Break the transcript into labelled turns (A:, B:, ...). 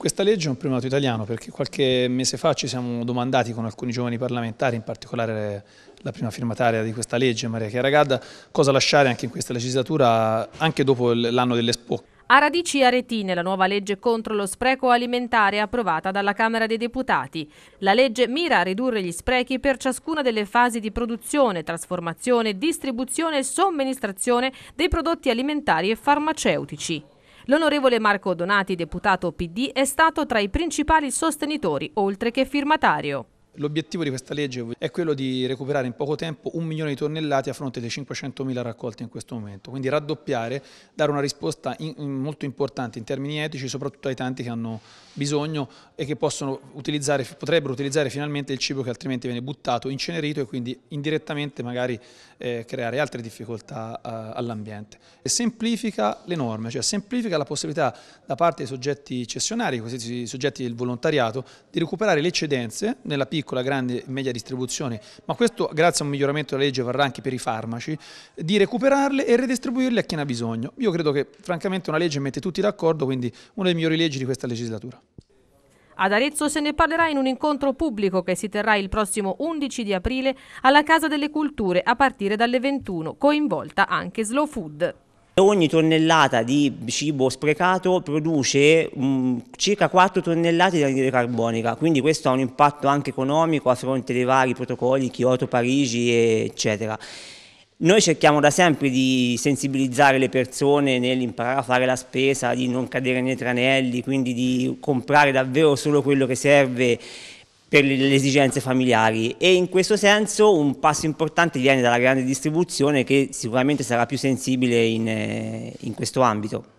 A: Questa legge è un primato italiano perché qualche mese fa ci siamo domandati con alcuni giovani parlamentari, in particolare la prima firmataria di questa legge, Maria Chiara Gadda, cosa lasciare anche in questa legislatura, anche dopo l'anno dell'Expo.
B: A radici aretine la nuova legge contro lo spreco alimentare approvata dalla Camera dei Deputati. La legge mira a ridurre gli sprechi per ciascuna delle fasi di produzione, trasformazione, distribuzione e somministrazione dei prodotti alimentari e farmaceutici. L'onorevole Marco Donati, deputato PD, è stato tra i principali sostenitori, oltre che firmatario.
A: L'obiettivo di questa legge è quello di recuperare in poco tempo un milione di tonnellate a fronte dei 500.000 raccolti in questo momento, quindi raddoppiare, dare una risposta in, in molto importante in termini etici, soprattutto ai tanti che hanno bisogno e che utilizzare, potrebbero utilizzare finalmente il cibo che altrimenti viene buttato, incenerito e quindi indirettamente magari eh, creare altre difficoltà eh, all'ambiente. E semplifica le norme, cioè semplifica la possibilità da parte dei soggetti cessionari, questi soggetti del volontariato, di recuperare le eccedenze nella piccola piccola, grande e media distribuzione, ma questo grazie a un miglioramento della legge varrà anche per i farmaci, di recuperarle e redistribuirle a chi ne ha bisogno. Io credo che francamente una legge mette tutti d'accordo, quindi una delle migliori leggi di questa legislatura.
B: Ad Arezzo se ne parlerà in un incontro pubblico che si terrà il prossimo 11 di aprile alla Casa delle Culture a partire dalle 21, coinvolta anche Slow Food.
C: Ogni tonnellata di cibo sprecato produce mh, mm, circa 4 tonnellate di anidride carbonica, quindi questo ha un impatto anche economico a fronte dei vari protocolli Kyoto, Parigi, eccetera. Noi cerchiamo da sempre di sensibilizzare le persone nell'imparare a fare la spesa, di non cadere nei tranelli, quindi di comprare davvero solo quello che serve per le esigenze familiari e in questo senso un passo importante viene dalla grande distribuzione che sicuramente sarà più sensibile in, eh, in questo ambito.